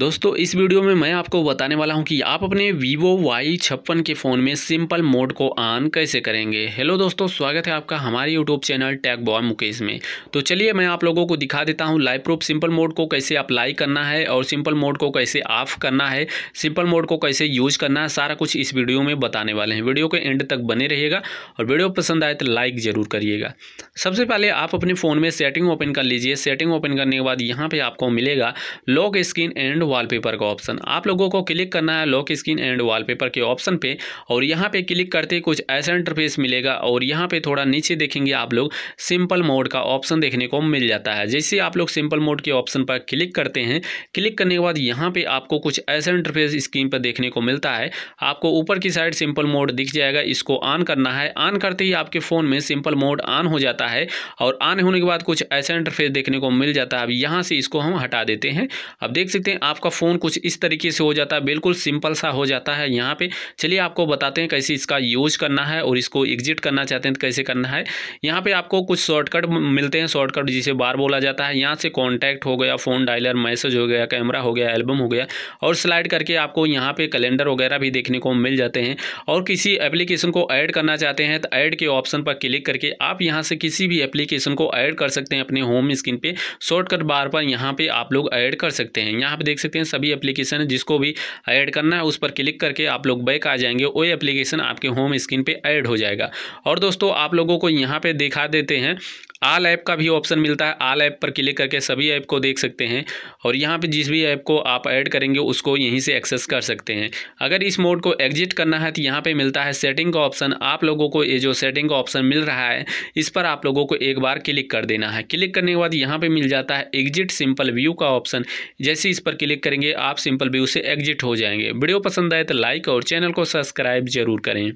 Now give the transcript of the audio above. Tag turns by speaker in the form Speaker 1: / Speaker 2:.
Speaker 1: दोस्तों इस वीडियो में मैं आपको बताने वाला हूं कि आप अपने वीवो वाई छप्पन के फ़ोन में सिंपल मोड को ऑन कैसे करेंगे हेलो दोस्तों स्वागत है आपका हमारे YouTube channel tag boy Mukesh में तो चलिए मैं आप लोगों को दिखा देता हूं लाइव प्रूफ सिंपल मोड को कैसे अप्लाई करना है और सिंपल मोड को कैसे ऑफ करना है सिंपल मोड को कैसे यूज करना है सारा कुछ इस वीडियो में बताने वाले हैं वीडियो के एंड तक बने रहिएगा और वीडियो पसंद आए तो लाइक ज़रूर करिएगा सबसे पहले आप अपने फ़ोन में सेटिंग ओपन कर लीजिए सेटिंग ओपन करने के बाद यहाँ पर आपको मिलेगा लॉक स्क्रीन एंड वॉलपेपर का ऑप्शन आप लोगों को क्लिक करना है लॉक स्क्रीन एंड वॉलपेपर के ऑप्शन पे और यहाँ पे क्लिक करते कुछ ऐसा इंटरफेस मिलेगा और यहाँ पे थोड़ा नीचे देखेंगे आप लोग सिंपल मोड का ऑप्शन देखने को मिल जाता है जैसे आप लोग सिंपल मोड के ऑप्शन पर क्लिक करते हैं क्लिक करने के बाद यहाँ पर आपको कुछ ऐसा इंटरफेस स्क्रीन पर देखने को मिलता है आपको ऊपर की साइड सिंपल मोड दिख जाएगा इसको ऑन करना है ऑन करते ही आपके फ़ोन में सिंपल मोड ऑन हो जाता है और ऑन होने के बाद कुछ ऐसा इंटरफेस देखने को मिल जाता है अब यहाँ से इसको हम हटा देते हैं अब देख सकते हैं आप आपका फ़ोन कुछ इस तरीके से हो जाता है बिल्कुल सिंपल सा हो जाता है यहाँ पे चलिए आपको बताते हैं कैसे इसका यूज करना है और इसको एग्जिट करना चाहते हैं तो कैसे करना है यहाँ पे आपको कुछ शॉर्टकट मिलते हैं शॉर्टकट जिसे बार बोला जाता है यहाँ से कॉन्टैक्ट हो गया फ़ोन डायलर मैसेज हो गया कैमरा हो गया एल्बम हो गया और स्लाइड करके आपको यहाँ पर कैलेंडर वगैरह भी देखने को मिल जाते हैं और किसी एप्लीकेशन को ऐड करना चाहते हैं तो ऐड के ऑप्शन पर क्लिक करके आप यहाँ से किसी भी एप्लीकेशन को ऐड कर सकते हैं अपने होम स्क्रीन पर शॉर्टकट बार पर यहाँ पर आप लोग ऐड कर सकते हैं यहाँ पर देख देख सकते हैं सभी एप्लीकेशन जिसको भी ऐड करना है उस पर क्लिक करके आप लोग बैक आ जाएंगे वो एप्लीकेशन आपके होम स्क्रीन पर ऐड हो जाएगा और दोस्तों आप लोगों को यहाँ पर दिखा देते हैं आल ऐप का भी ऑप्शन मिलता है आल ऐप पर क्लिक करके सभी ऐप को देख सकते हैं और यहाँ पे जिस भी ऐप को आप ऐड करेंगे उसको यहीं से एक्सेस कर सकते हैं अगर इस मोड को एग्जिट करना है तो यहाँ पे मिलता है सेटिंग का ऑप्शन आप लोगों को ये जो सेटिंग का ऑप्शन मिल रहा है इस पर आप लोगों को एक बार क्लिक कर देना है क्लिक करने के बाद यहाँ पर मिल जाता है एग्जिट सिंपल व्यू का ऑप्शन जैसे इस पर क्लिक क्लिक करेंगे आप सिंपल व्यू से एग्जिट हो जाएंगे वीडियो पसंद आए तो लाइक और चैनल को सब्सक्राइब जरूर करें